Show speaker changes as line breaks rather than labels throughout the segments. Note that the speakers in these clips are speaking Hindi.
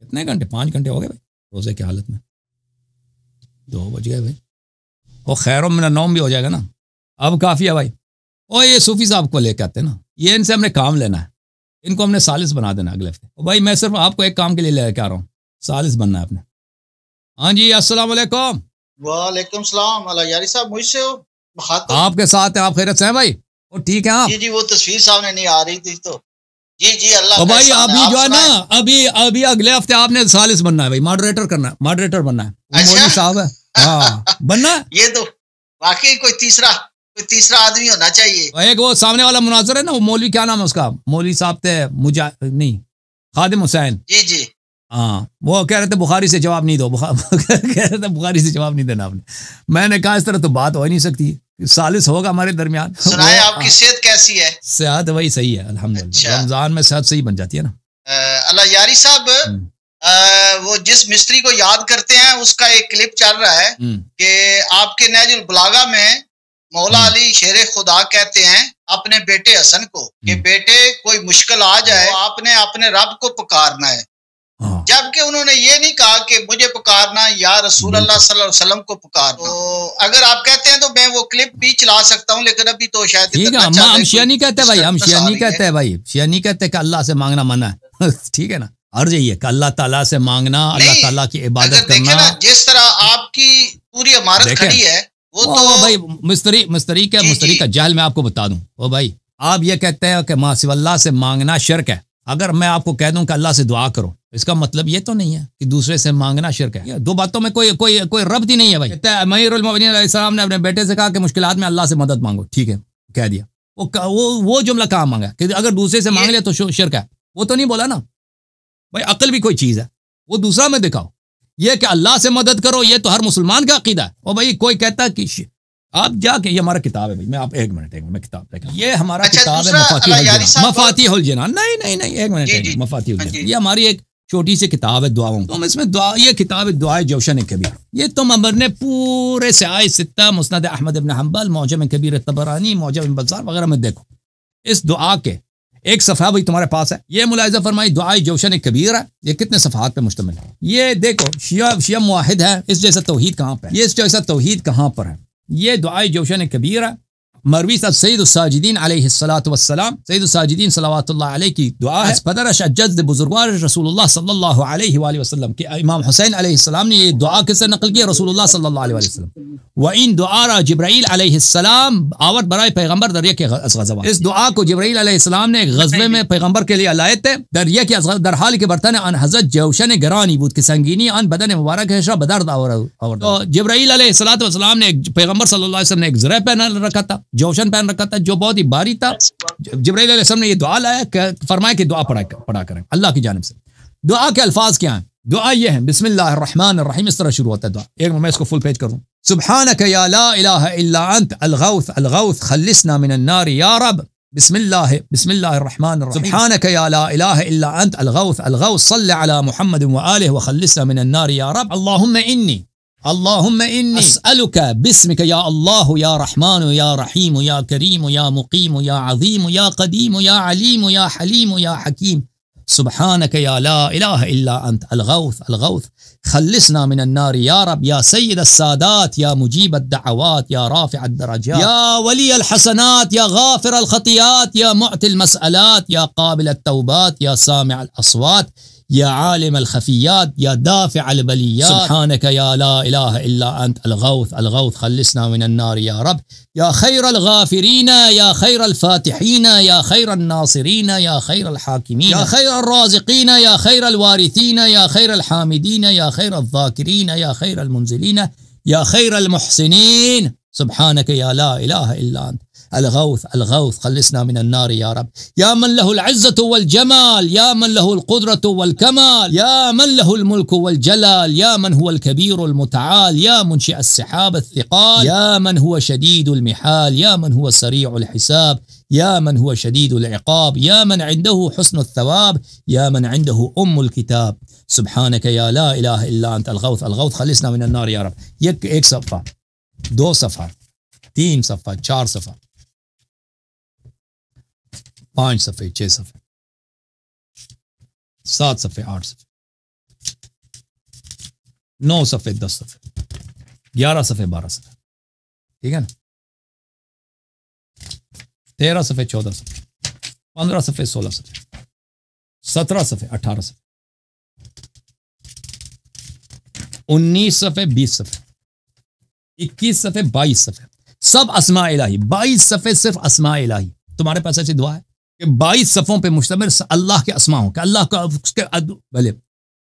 कितने घंटे पाँच घंटे हो गए भाई रोज़े की हालत में दो बज गए भाई वो खैरों में नौम भी हो जाएगा ना अब काफ़ी है भाई ओ ये सूफी साहब को लेके आते हैं ना ये इनसे हमने काम लेना है इनको हमने सालिस बना देना अगले हफ्ते भाई मैं सिर्फ आपको एक काम के लिए लेके आ रहा हूँ सालिस बनना है आपने हाँ जी असलम वालेकुम
सलाम यारी साहब मुझसे तो-
आपके साथ हैं आप खैरत से हैं भाई वो ठीक है आप
जी जी वो तस्वीर सामने नहीं आ रही थी तो जी जी अल्लाह तो भाई अभी जो है ना
अभी अभी अगले हफ्ते आपने सालिस बनना है भाई मॉडरेटर करना है मॉडरेटर बनना है अच्छा? साहब है हाँ बनना
ये तो वाकई कोई तीसरा कोई तीसरा आदमी होना चाहिए
एक वो सामने वाला मुनाजर है ना वो मौलवी क्या नाम है उसका मौलवी साहब थे मुजा नहीं खादिम हुसैन जी जी हाँ वो कह रहे थे बुखारी से जवाब नहीं दो बुखार कह रहे थे बुखारी से जवाब नहीं देना आपने मैंने कहा इस तरह तो बात हो ही नहीं सकती है सालिस होगा हमारे दरमियान सुनाए आपकी
सेहत कैसी है
सेहत वही सही है अल्हम्दुलिल्लाह अच्छा। रमजान में सेहत सही बन जाती है ना
अल्लाह यारी साहब हम्म। वो जिस मिस्त्री को याद करते हैं उसका एक क्लिप चल रहा है हम्म। कि आपके नजुल बलागा में मौला हम्म। अली शेर खुदा कहते हैं अपने बेटे हसन को कि बेटे कोई मुश्किल आ जाए तो आपने अपने रब को पुकारना है हाँ। जबकि उन्होंने ये नहीं कहा कि मुझे पुकारना या रसूल अल्लाह वसल्लम को पुकारना तो अगर आप कहते हैं तो मैं वो क्लिप भी चला सकता हूँ लेकिन अभी तो शायद ठीक है अच्छा हम शिया नहीं कहते भाई हम शिया नहीं कहते हैं
भाई शिया नहीं कहते कि अल्लाह से मांगना मना है ठीक है ना और यही है अल्लाह तला से मांगना अल्लाह तला की इबादत करना
जिस तरह आपकी पूरी इमारत खड़ी है
वो तो भाई मिस्त्री मिस्त्री का मिस्त्री का जाल मैं आपको बता दूं ओ भाई आप ये कहते हैं कि मासिवल्ला से मांगना शर्क है अगर मैं आपको कह दूं कि अल्लाह से दुआ करो तो इसका मतलब ये तो नहीं है कि दूसरे से मांगना शिरक है दो बातों में कोई कोई कोई रब ही नहीं है भाई मयरमबीम ने अपने बेटे से कहा कि मुश्किल में अल्लाह से मदद मांगो ठीक है कह दिया वो वो वो जुमला कहाँ मांगा कि अगर दूसरे से मांग लिया तो शिरक है वो तो नहीं बोला ना भाई अकल भी कोई चीज़ है वो दूसरा में दिखाओ ये कि अल्लाह से मदद करो ये तो हर मुसलमान का अकीदा है और भाई कोई कहता कि आप जाके ये हमारा किताब है भाई मैं आप एक मिनट एक मिनट मैं किताब देखा ये हमारा अच्छा, किताब है मफाती हुल मफाती हल जना नहीं नहीं नहीं एक मिनट एक मफाती हुल हाँ ये हमारी एक छोटी सी किताब है दुआओं तुम इसमें दुआ ये किताब है दुआ जोशन कबीर ये तुम तो अमर ने पूरे सयाय सित्ता मुस्ंद अहमद इबन हम्बल मौजम कबीर तबरानी मौजम बजार वगैरह में देखो इस दुआ के एक सफ़ा भाई तुम्हारे पास है ये मुलायजा फरमाई दुआ जोशन कबीर है ये कितने सफ़ात पे मुश्तमिल है ये देखो शिया शिया मुहिद है इस जैसा तोहहीद कहाँ पर है ये इस जैसा तोहहीद कहाँ पर है يا دعاء جوشن الكبيرة مرویت از سید الساجدین علیه والسلام سید الساجدین صلوات الله علیه کی دعا از پدرش از بزرگوار رسول الله صلی الله علیه و آله و سلم امام حسین علیه السلام نے دعا کیسے نقل کی رسول الله صلی الله علیه و آله و و این دعا را جبرائیل علیه السلام آورد برای پیغمبر در یک از غزوات اس دعا کو جبرائیل علیه السلام نے غزوه میں پیغمبر کے لیے علایت در یک از در حال که برتن آن حضرت جوشن گرانی بود کہ سنگینی آن بدن مبارکش را به درد آورد جبرائیل علیه السلام نے پیغمبر صلی الله علیه وسلم نے ایک ذرہ پہنا رکھا تھا जोशन पहन रखा था जो बहुत ही बारी था जबरील ने यह दुआ लाया फरमाया कि दुआ पढ़ा पढ़ा करें अल्लाह की जानब से दुआ के अल्फाज क्या हैं दुआ ये है बिस्मिल्लाहमान इस तरह शुरू होता है दुआ एक मैं इसको फुल पेज करूँ सुबहानक بسم اللهم إني أسألك باسمك يا الله يا رحمن يا رحيم يا كريم يا مقيم يا عظيم يا قديم يا عليم يا حليم يا حكيم سبحانك يا لا إله إلا أنت الغوث الغوث خلصنا من النار يا رب يا سيد السادات يا مجيب الدعوات يا رافع الدرجات يا ولي الحسنات يا غافر الخطيات يا معطي المسألات يا قابل التوبات يا سامع الأصوات يا عالم الخفيات يا دافع البليات سبحانك يا لا إله إلا أنت الغوث الغوث خلصنا من النار يا رب يا خير الغافرين يا خير الفاتحين يا خير الناصرين يا خير الحاكمين يا خير الرازقين يا خير الوارثين يا خير الحامدين يا خير الذاكرين يا خير المنزلين يا خير المحسنين سبحانك يا لا إله إلا أنت الغوث الغوث خلصنا من النار يا رب يا من له العزة والجمال يا من له القدرة والكمال يا من له الملك والجلال يا من هو الكبير المتعال يا منشئ السحاب الثقال يا من هو شديد المحال يا من هو سريع الحساب يا من هو شديد العقاب يا من عنده حسن الثواب يا من عنده أم الكتاب سبحانك يا لا إله إلا أنت الغوث الغوث خلصنا من النار يا رب يك एक सफ़ा دو सफ़ा تيم सफ़ा चार सफ़ा पांच सफ़े छः सफ़े सात सफ़े आठ सफ़े नौ सफ़े दस सफ़े ग्यारह सफ़े बारह सफ़े ठीक है ना तेरह सफ़े चौदह सफ़े पंद्रह सफ़े सोलह सफ़े सत्रह सफ़े अठारह सफ़े उन्नीस सफ़े बीस सफ़े इक्कीस सफ़े बाईस सफ़े सब असमा इलाही बाईस सफ़े सिर्फ असमा इलाही तुम्हारे पास ऐसी दुआ है کہ بائیس صفوں پہ مشتمل اللہ کے اسماء ہوں کہ اللہ کا اس کے عدو بلے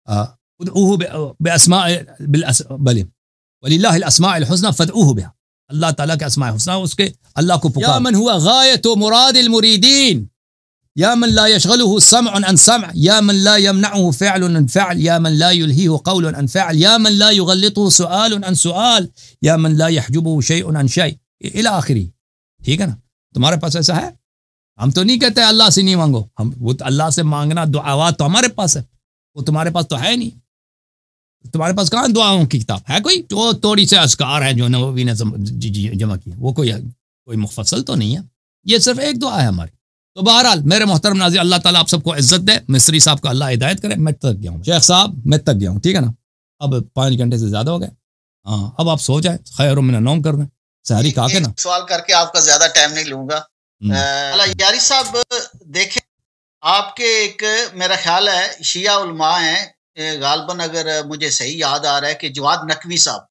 ادعوه باسماء بالاس بلے ولله الاسماء الحسنى فادعوه بها اللہ تعالیٰ کے اسماء الحسنى اس کے اللہ کو پکار یا من ہوا غایت مراد المریدین يا من لا يشغله سمع عن سمع يا من لا يمنعه فعل عن فعل يا من لا يلهيه قول عن فعل يا من لا يغلطه سؤال عن سؤال يا من لا يحجبه شيء عن شيء الى اخره ٹھیک ہے نا تمہارے پاس ایسا ہے हम तो नहीं कहते अल्लाह से नहीं मांगो हम वो तो अल्लाह से मांगना दुआवा तो हमारे पास है वो तुम्हारे पास तो है नहीं तुम्हारे पास कहाँ दुआओं की किताब है कोई तो थोड़ी से असकार है जो नबी ने जमा किया वो कोई कोई मुफसल तो नहीं है ये सिर्फ एक दुआ है हमारी तो बहरहाल मेरे मोहतरम नाजी अल्लाह ताला आप सबको इज्जत दे मिस्री साहब का अल्लाह हिदायत करे मैं तक गया हूँ शेख साहब मैं तक गया हूँ ठीक है ना अब पाँच घंटे से ज़्यादा हो गए हाँ अब आप सो जाए खैर मैंने नॉम कर दें सहरी कहा के ना
सवाल करके आपका ज़्यादा टाइम नहीं लूंगा
हम्म।
यारी साहब देखे आपके एक मेरा ख्याल है शिया उलमा है गालबन अगर मुझे सही याद आ रहा है कि जवाद नकवी साहब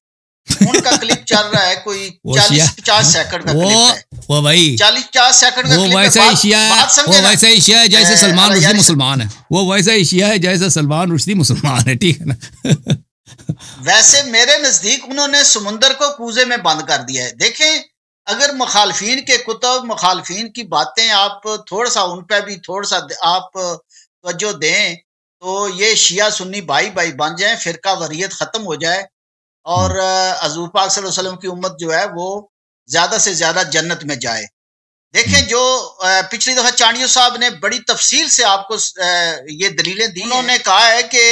उनका क्लिप चल रहा है कोई चालीस पचास सेकंड का वो, क्लिप है वो भाई चालीस पचास सेकंड का वो वैसा एशिया है वो वैसा एशिया है जैसे सलमान रुश्दी मुसलमान
है वो वैसा एशिया है जैसे सलमान रुश्दी मुसलमान है ठीक है ना
वैसे मेरे नजदीक उन्होंने समुन्दर को कूजे में बंद कर दिया है देखें अगर मुखालफी के कुतब मुखालफी की बातें आप थोड़ा सा उन पर भी थोड़ा सा आप तोजो दें तो ये शिया सुन्नी भाई भाई बन जाए फ़िरका वरीत ख़त्म हो जाए और हम्म। हजूर पाक सल्लम की उम्मत जो है वो ज़्यादा से ज़्यादा जन्नत में जाए देखें हम्म। जो पिछली दफ़ा चाणियो साहब ने बड़ी तफसील से आपको ये दलीलें दी उन्होंने कहा है कि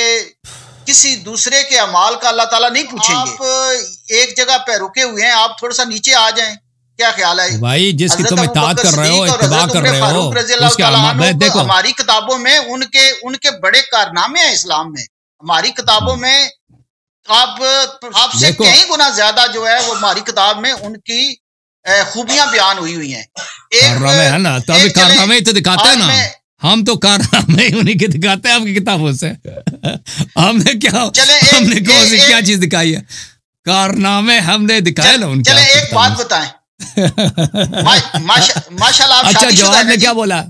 किसी दूसरे के अमाल का अल्लाह ताला नहीं पूछेंगे आप एक जगह पे रुके हुए हैं आप थोड़ा सा नीचे आ जाएं क्या ख्याल है भाई जिसकी तुम इताद कर रहे हो इतबा कर रहे हो उसके देखो हमारी किताबों में उनके उनके बड़े कारनामे हैं इस्लाम में हमारी किताबों में आप आपसे कई गुना ज्यादा जो है वो हमारी किताब में उनकी खूबियां बयान हुई हुई हैं कारनामे
है ना तो अभी कारनामे तो दिखाते हैं ना हम तो कारनामे उन्हीं के दिखाते हैं आपकी किताबों से हमने क्या चले हमने कौन सी क्या चीज दिखाई है कारनामे हमने दिखाए ना उनके चले एक बात
बताएं माशाल्लाह अच्छा जवाब ने
क्या बोला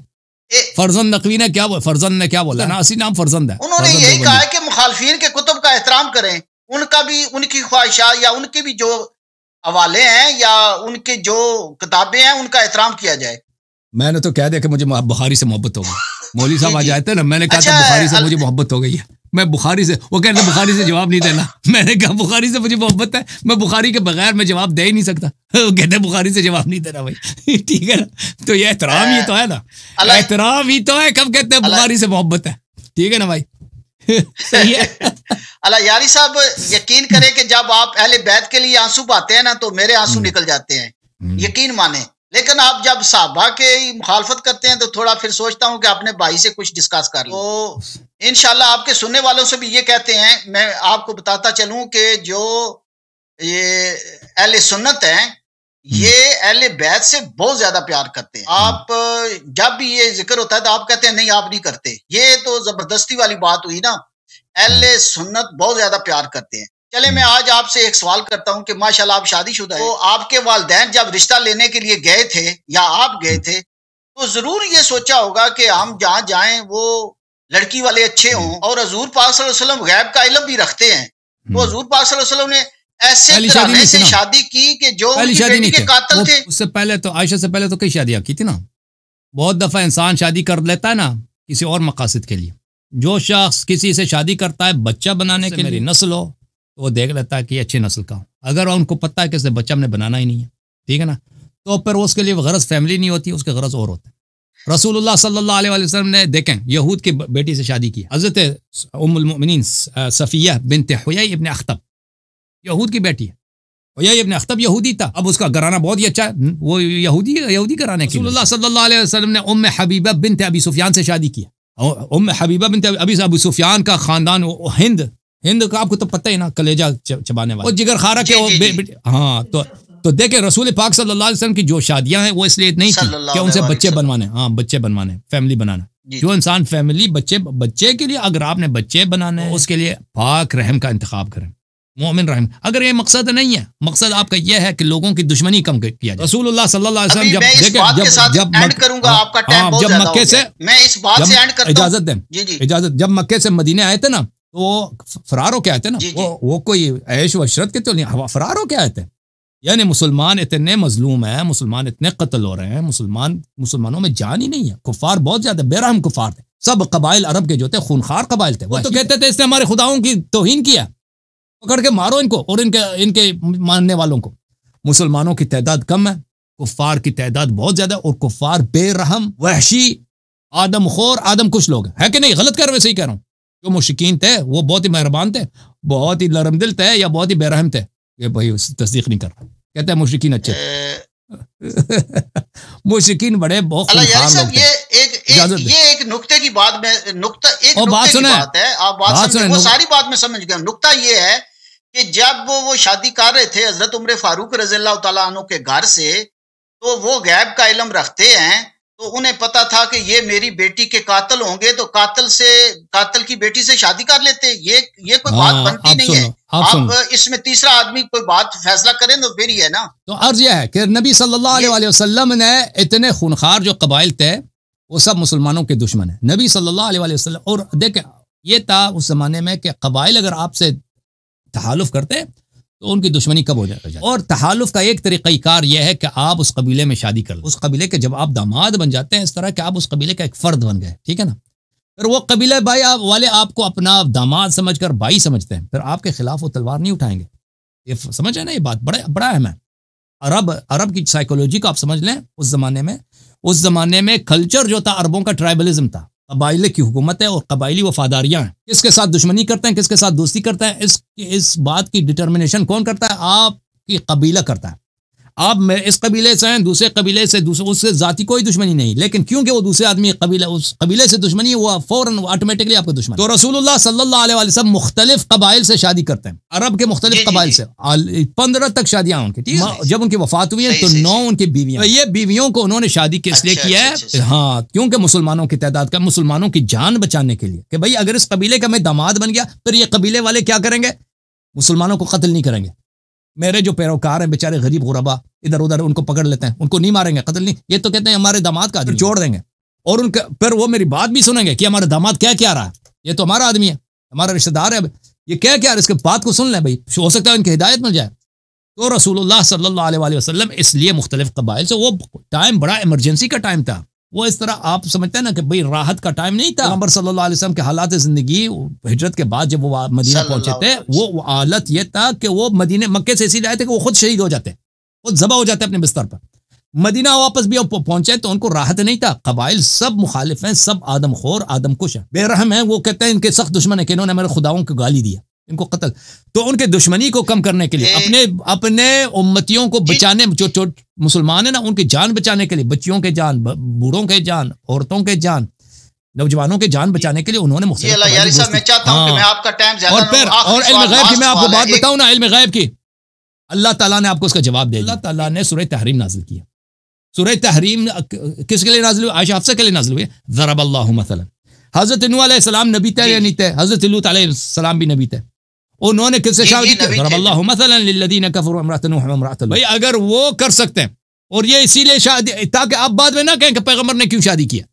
फरजन नकवी ने क्या फरजन ने क्या बोला ना असली नाम फरजंद है उन्होंने यही कहा है
कि मुखालफिन के कुतुब का एहतराम करें उनका भी उनकी ख्वाहिशा या उनके भी जो हवाले हैं या उनके जो किताबें हैं उनका एहतराम किया जाए
मैंने तो कह दिया कि मुझे बुखारी से मोहब्बत हो गई मौली साहब आ जाते ना मैंने कहा था अच्छा, बुखारी से मुझे मोहब्बत हो गई है मैं बुखारी से वो कहते बुखारी से जवाब नहीं देना मैंने कहा बुखारी से मुझे मोहब्बत है मैं बुखारी के बगैर मैं जवाब दे ही नहीं सकता वो कहते बुखारी से जवाब नहीं देना भाई ठीक है ना तो ये एहतराम ही तो है ना एहतराम ही तो है कब कहते हैं बुखारी से मोहब्बत है ठीक है ना भाई सही है
अला यारी साहब यकीन करें कि जब आप अहले बैत के लिए आंसू पाते हैं ना तो मेरे आंसू हम्म। निकल जाते हैं हम्म। यकीन माने लेकिन आप जब साहबा के मुखालफत करते हैं तो थोड़ा फिर सोचता हूँ कि अपने भाई से कुछ डिस्कस कर लो तो इनशाला आपके सुनने वालों से भी ये कहते हैं मैं आपको बताता चलूँ कि जो ये अहल सुन्नत हैं हम्म। ये अहल बैत से बहुत ज्यादा प्यार करते हैं हम्म। आप जब भी ये जिक्र होता है तो आप कहते हैं नहीं आप नहीं करते ये तो जबरदस्ती वाली बात हुई ना अहल सुन्नत बहुत ज्यादा प्यार करते हैं चले मैं आज आपसे एक सवाल करता हूँ कि माशाल्लाह आप शादीशुदा शुदा तो आपके वालदेन जब रिश्ता लेने के लिए गए थे या आप गए थे तो जरूर ये सोचा होगा कि हम जहाँ जाए वो लड़की वाले अच्छे हों और हजूर पाकलम गैब का इलम भी रखते हैं तो हम्म। हजूर पाकलम ने ऐसे शादी से शादी की कि जो शादी के कातल थे
उससे पहले तो आयशा से पहले तो कई शादियां की थी ना बहुत दफा इंसान शादी कर लेता है ना किसी और मकासद के लिए जो शख्स किसी से शादी करता है बच्चा बनाने के लिए नस्ल हो तो वो देख लेता है कि अच्छी नस्ल का हूँ अगर उनको पता है कि उसने बच्चा हमने बनाना ही नहीं है ठीक है ना तो फिर उसके लिए गरज फैमिली नहीं होती उसके गरज और होता है रसूलुल्लाह सल्लल्लाहु अलैहि वसल्लम ने देखें यहूद की बेटी से शादी की हज़रत उमिन सफ़िया बिन तहय इबन अख्तब यहूद की बेटी है यही इबन अख्तब यहूदी था अब उसका घराना बहुत ही अच्छा है वो यहूदी यहूदी घराने की सल्लल्लाहु अलैहि वसल्लम ने उम हबीबा बिन अबी सुफियान से शादी की उम हबीबा बिन अबी अबी सुफियान का ख़ानदान हिंद हिंद का आपको तो पता ही ना कलेजा चबाने वाले जिगर खारा के हाँ तो तो देखे रसूल पाक सल्लल्लाहु अलैहि वसल्लम की जो शादियां हैं वो इसलिए नहीं थी कि उनसे बच्चे बनवाने हाँ बच्चे बनवाने फैमिली बनाना जो इंसान फैमिली बच्चे बच्चे के लिए अगर आपने बच्चे बनाने उसके लिए पाक रहम का इंतखब करें मोमिन रहम अगर ये मकसद नहीं है मकसद आपका यह है कि लोगों की दुश्मनी कम किया जाए रसूल सल्लाम जब देखे जब जब करूंगा हाँ, जब मक्के से
इजाजत दें
इजाजत जब मक्के से मदीने आए थे ना तो फरार हो क्या आते ना वो वो कोई ऐश व अशरत के तो नहीं हवा फरार हो क्या आते यानी मुसलमान इतने मजलूम हैं मुसलमान इतने कत्ल हो रहे हैं मुसलमान मुसलमानों में जान ही नहीं है कुफार बहुत ज्यादा बेरहम कुफार थे सब कबाइल अरब के जो थे खूनखार कबाइल थे वो तो कहते थे इसने हमारे खुदाओं की तोहन किया पकड़ के मारो इनको और इनके इनके मानने वालों को मुसलमानों की तादाद कम है कुफार की तादाद बहुत ज्यादा और कुफार बेरहम वहशी खोर आदम कुछ लोग है कि नहीं गलत कह रहे सही कह रहा हूँ जो मुश्किन थे वो बहुत ही मेहरबान थे बहुत ही दिल थे या बहुत ही बेरहम थे ये भाई उसकी तस्दीक नहीं कर रहा कहते हैं मुशिकीन अच्छे मुश्किन बड़े बहुत ये
एक, एक ये एक नुक्ते की बात में नुक्ता एक ओ, बात की बात है आप बात, बात सुने वो सारी बात में समझ गया नुक्ता ये है कि जब वो वो शादी कर रहे थे हजरत उम्र फारूक रजील्ला के घर से तो वो गैब का इलम रखते हैं तो उन्हें पता था कि ये मेरी बेटी के कातल होंगे तो कातल से कातल की बेटी से शादी कर लेते ये ये कोई आ, बात हाँ, बनती नहीं है आप, आप इसमें तीसरा आदमी कोई बात फैसला करें तो फिर ही है
ना तो अर्ज यह है कि नबी सल्लल्लाहु अलैहि वसल्लम ने इतने खूनखार जो कबाइल थे वो सब मुसलमानों के दुश्मन है नबी सल्लल्लाहु अलैहि वसल्लम और देखे ये था उस जमाने में कि कबाइल अगर आपसे तहालुफ करते तो उनकी दुश्मनी कब हो जाए और तहालुफ का एक तरीक़ार यह है कि आप उस कबीले में शादी कर लो उस कबीले के जब आप दामाद बन जाते हैं इस तरह कि आप उस कबीले का एक फ़र्द बन गए ठीक है ना फिर वो कबीले भाई आप वाले आपको अपना दामाद समझ कर भाई समझते हैं फिर आपके खिलाफ वो तलवार नहीं उठाएंगे ये समझ है ना ये बात बड़ा बड़ा अहम है अरब अरब की साइकोलॉजी को आप समझ लें उस ज़माने में उस ज़माने में कल्चर जो था अरबों का ट्राइबलिज्म था कबाइले की हुकूमत है और कबाइली वफादारियाँ हैं किसके साथ दुश्मनी करते हैं किसके साथ दोस्ती करते हैं इस इस बात की डिटर्मिनेशन कौन करता है आपकी कबीला करता है आप इस कबीले से हैं दूसरे कबीले से दूसरे उससे जाति कोई दुश्मनी नहीं लेकिन क्योंकि वो दूसरे आदमी कबीले उस कबीले से दुश्मनी है वो फौरन ऑटोमेटिकली आपका दुश्मन तो रसूलुल्लाह सल्लल्लाहु अलैहि वसल्लम मुख्तलिफ कबाइल से शादी करते हैं अरब के मुख्तलिफ कबाइल से पंद्रह तक शादियां उनकी ठीक है जब उनकी वफात हुई है तो नौ उनकी बीवियां तो ये बीवियों को उन्होंने शादी किस लिए अच्छा, किया है अच्छा, अच्छा, हाँ क्योंकि मुसलमानों की तादाद का मुसलमानों की जान बचाने के लिए कि भाई अगर इस कबीले का मैं दामाद बन गया फिर ये कबीले वाले क्या करेंगे मुसलमानों को कत्ल नहीं करेंगे मेरे जो पैरोकार हैं बेचारे गरीब गुरबा इधर उधर उनको पकड़ लेते हैं उनको नहीं मारेंगे कतल नहीं ये तो कहते हैं हमारे दामाद का छोड़ देंगे और उनका फिर वो मेरी बात भी सुनेंगे कि हमारे दामाद क्या क्या रहा है ये तो हमारा आदमी है हमारा रिश्तेदार है ये क्या क्या इसके बात को सुन लें भाई हो सकता है उनकी हिदायत मिल जाए तो रसूल सल्ला वसलम इसलिए मुख्तलिफ कबाइल से वो टाइम बड़ा इमरजेंसी का टाइम था वो इस तरह आप समझते हैं ना कि भाई राहत का टाइम नहीं था नंबर सल्लल्लाहु अलैहि वसल्लम के हालात जिंदगी हिजरत के बाद जब वो मदीना पहुंचे थे वो हालत ये था कि वो मदीने मक्के से इसीलिए आए थे कि वो खुद शहीद हो जाते खुद जबा हो जाते अपने बिस्तर पर मदीना वापस भी पहुंचे तो उनको राहत नहीं था कबाइल सब मुखालिफ हैं सब आदम खोर आदम कुश है बेरहम है वो कहते हैं इनके सख्त दुश्मन है कि इन्होंने मेरे खुदाओं को गाली दिया इनको कत्ल तो उनके दुश्मनी को कम करने के लिए अपने अपने उम्मतियों को बचाने जो जो मुसलमान है ना उनकी जान बचाने के लिए बच्चियों के जान बूढ़ों के जान औरतों के जान नौजवानों के जान बचाने के लिए उन्होंने हाँ।
और आपको बात बताऊं ना
इलम गैब की अल्लाह तला ने आपको उसका जवाब दिया अल्लाह तला ने सूर्य तहरीम नाजिल किया सूर्य तहरीम किसके लिए नाजिल हुई आयशा हफ्सा के लिए नाजिल हुई ज़रब अल्लाह मसलन हज़रत नबी तय या नहीं तय हज़रत भी नबी तय उन्होंने किससे शादी की भाई अगर वो कर सकते हैं और ये इसीलिए शादी ताकि आप बाद में ना कहें कि पैगम्बर ने क्यों शादी किया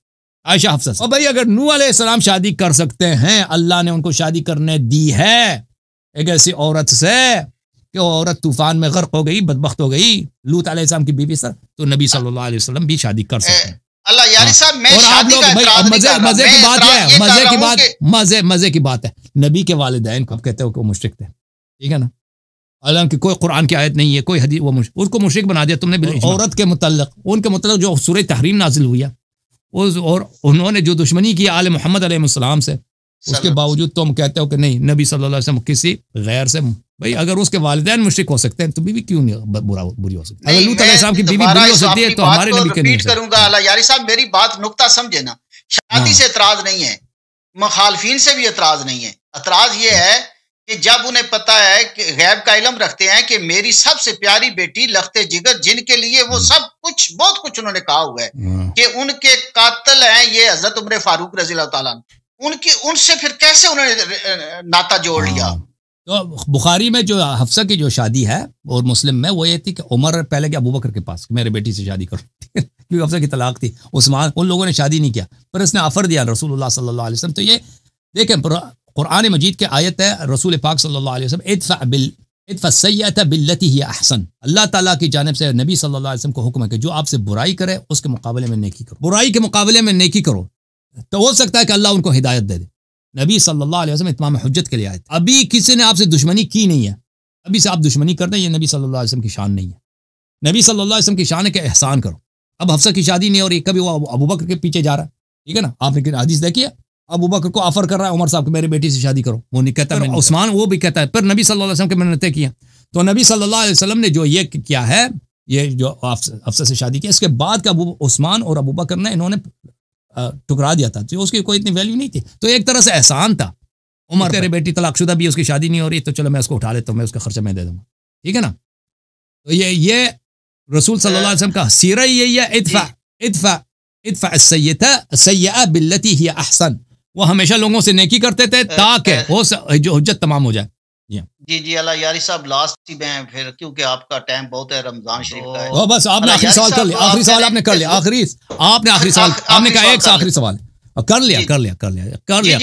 आयशा हफ्सा और भाई अगर नू सलाम शादी कर सकते हैं अल्लाह ने उनको शादी करने दी है एक ऐसी औरत से कि औरत तूफान में गर्क हो गई बदबख्त हो गई लूत आसम की बीबी सर तो नबी सल्लल्लाहु अलैहि वसल्लम भी शादी कर सकते हैं
अल्लाह यानी साहब मैं मजे मजे की बात है मजे की बात
मजे मजे की बात है नबी के वालदेन को कहते हो कि थे ठीक है ना हालांकि कोई कुरान की आयत नहीं है कोई हदीस वो मुश्रिक उसको मुशरक बना दिया तुमने बिल्कुल औरत के मतलब उनके मतलब जो सूर तहरीम नाजिल हुई है उस और उन्होंने जो दुश्मनी की आल मोहम्मद से उसके बावजूद तुम तो कहते हो कि नहीं नबी सल्लल्लाहु अलैहि वसल्लम किसी गैर से भाई अगर उसके वालदेन मुश्रिक हो सकते हैं तो बीवी क्यों नहीं बुरा बुरी हो सकती अगर लूत की बीवी बुरी हो सकती है तो, तो हमारे तो नबी के नहीं
करूंगा यारी साहब मेरी बात नुकता समझे ना शादी हाँ। से एतराज नहीं है मुखालफिन से भी एतराज नहीं है एतराज ये है कि जब उन्हें पता है कि गैब का इलम रखते हैं कि मेरी सबसे प्यारी बेटी लखते जिगर जिनके लिए वो हाँ। सब कुछ बहुत कुछ उन्होंने कहा हुआ है हाँ। कि उनके कातल हैं ये हजरत उम्र फारूक रजील उनकी उनसे फिर कैसे उन्होंने नाता जोड़ लिया
हाँ। तो बुखारी में जो हफ्सा की जो शादी है और मुस्लिम में वो ये थी कि उमर पहले गया अबू बकर के पास मेरे बेटी से शादी करो क्योंकि हफ्सा की तलाक थी उस्मान उन लोगों ने शादी नहीं किया पर इसने आफर दिया रसूलुल्लाह सल्लल्लाहु अलैहि वसल्लम तो ये देखें कुरान मजीद की आयत है रसूल पाक सल्लल्लाहु अलैहि इतफ़ा बिल इतफ़ा बिल्लती ही अहसन अल्लाह तला की जानब से नबी सल्लल्लाहु को हुक्म है कि जो आपसे बुराई करे उसके मुकाबले में नेकी करो बुराई के मुकाबले में नेकी करो तो हो सकता है कि अल्लाह उनको हिदायत दे दे नबी सल्लल्लाहु अलैहि वसल्लम इतमाम हजत के लिए आए थे अभी किसी ने आपसे दुश्मनी की नहीं है अभी से आप दुश्मनी कर दें ये नबी सल्लल्लाहु अलैहि वसल्लम की शान नहीं है नबी सल्लल्लाहु अलैहि वसल्लम की शान है कि एहसान करो अब हफ्सा की शादी नहीं और ये कभी वो अबू बकर के पीछे जा रहा है ठीक है ना आपने हदीस देखी है अबू बकर को ऑफर कर रहा है उमर साहब को मेरी बेटी से शादी करो वो नहीं कहता है उस्मान वो भी कहता है पर नबी सल्लल्लाहु अलैहि वसल्लम के मैंने तय किया तो नबी सल्लल्लाहु अलैहि वसल्लम ने जो ये किया है ये जो अफसर से शादी की इसके बाद का अबू उस्मान और अबू बकर ने इन्होंने ठुकरा दिया था तो उसकी कोई इतनी वैल्यू नहीं थी तो एक तरह से एहसान था उम्र तेरे बेटी तलाकशुदा भी उसकी शादी नहीं हो रही तो चलो मैं उसको उठा लेता हूँ मैं उसका खर्चा मैं दे दूंगा ठीक है ना तो ये ये रसूल सल्लल्लाहु अलैहि वसल्लम का सीरा ही यही है इतफा इतफा इतफा सैयता सैया बिल्लती ही अहसन वो हमेशा लोगों से नेकी करते थे ताकि वो जो हजत तमाम हो जाए
जी जी अल्लाह यारी साहब लास्ट ही मैं फिर क्योंकि आपका टाइम बहुत है रमजान शरीफ का है बस आपने आखिरी सवाल कर लिया आखिरी
सवाल आपने कर लिया आखिरी आपने आखिरी सवाल आपने कहा एक आखिरी सवाल कर लिया कर लिया कर लिया कर लिया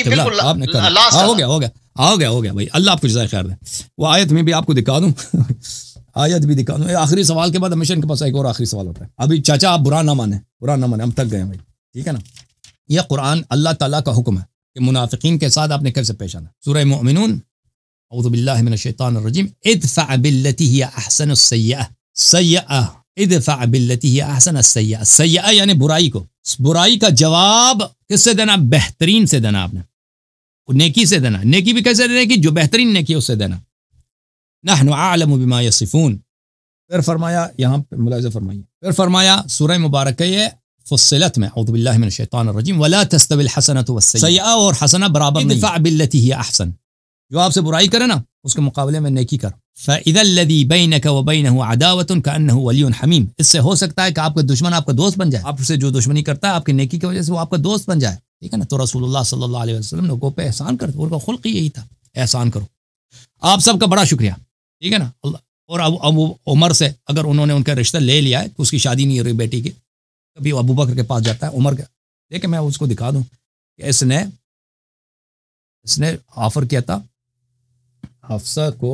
आपने कर लिया हो गया हो गया हो गया हो गया भाई अल्लाह आपको जजाय खैर दे वो आयत में भी आपको दिखा दूँ आयत भी दिखा दूँ आखिरी सवाल के बाद हमेशा इनके पास एक और आखिरी सवाल होता है अभी चाचा आप बुरा ना माने बुरा ना माने हम थक गए भाई ठीक है ना यह कुरान अल्लाह ताला का हुक्म है कि मुनाफिकीन के साथ आपने कैसे पेश आना सुरह मोमिन أعوذ بالله من الشيطان الرجيم ادفع بالتي هي أحسن السيئة سيئة ادفع بالتي هي أحسن السيئة السيئة يعني برائي کو جواب کس سے دینا بہترین سے دینا آپ نے نیکی سے دینا نیکی بھی کیسے دینا کی جو بہترین نیکی اس سے دینا نحن عالم بما يصفون پھر فرمایا یہاں پر ملاحظہ فرمایا پھر فرمایا سورہ مبارکہ یہ فصلت میں اعوذ بالله من الشيطان الرجيم ولا تستوي الحسنه والسيئه سيئه اور حسنه برابر ادفع بالتي هي احسن जो आपसे बुराई करे ना उसके मुकाबले में नेकी कर फ़ैदी बैन का वबैन अदावत का अन्न वली हमीम इससे हो सकता है कि आपका दुश्मन आपका दोस्त बन जाए आपसे जो दुश्मनी करता है आपकी नेकी की वजह से वो आपका दोस्त बन जाए ठीक है ना तो रसूल सल्लाम लोगों पर एहसान करते उनका खुल्क यही था एहसान करो आप सबका बड़ा शुक्रिया ठीक है ना और अब अब उमर से अगर उन्होंने उनका रिश्ता ले लिया है तो उसकी शादी नहीं हो रही बेटी की कभी अबू बकर के पास जाता है उमर का देखे मैं उसको दिखा दूँ इसने इसने ऑफर किया था हफ्सा को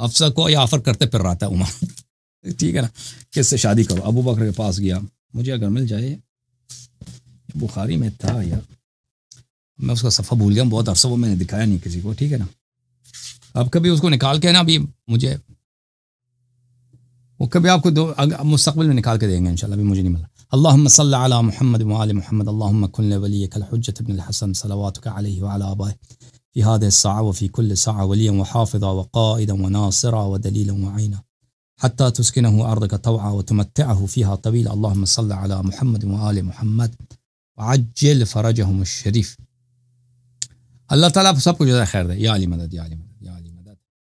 हफ्सा को यह ऑफ़र करते फिर रहा था उमर ठीक है ना किससे शादी करो अबू बकर के पास गया मुझे अगर मिल जाए बुखारी में था यार मैं उसका सफ़ा भूल गया बहुत अरसा वो मैंने दिखाया नहीं किसी को ठीक है ना अब कभी उसको निकाल के ना अभी मुझे वो कभी आपको दो मुस्तबिल में निकाल के देंगे इंशाल्लाह अभी मुझे नहीं मिला अल्लाह सल महमद वाल महमद अल्लाम खुल्ल वली हसन सलावात का في هذه الساعة وفي كل ساعة وليا وحافظا وقائدا وناصرا ودليلا وعينا حتى تسكنه أرضك طوعا وتمتعه فيها طويلا اللهم صل على محمد وآل محمد وعجل فرجهم الشريف الله تعالى سبق جزاء خير خیر دے مدد يا علي مدد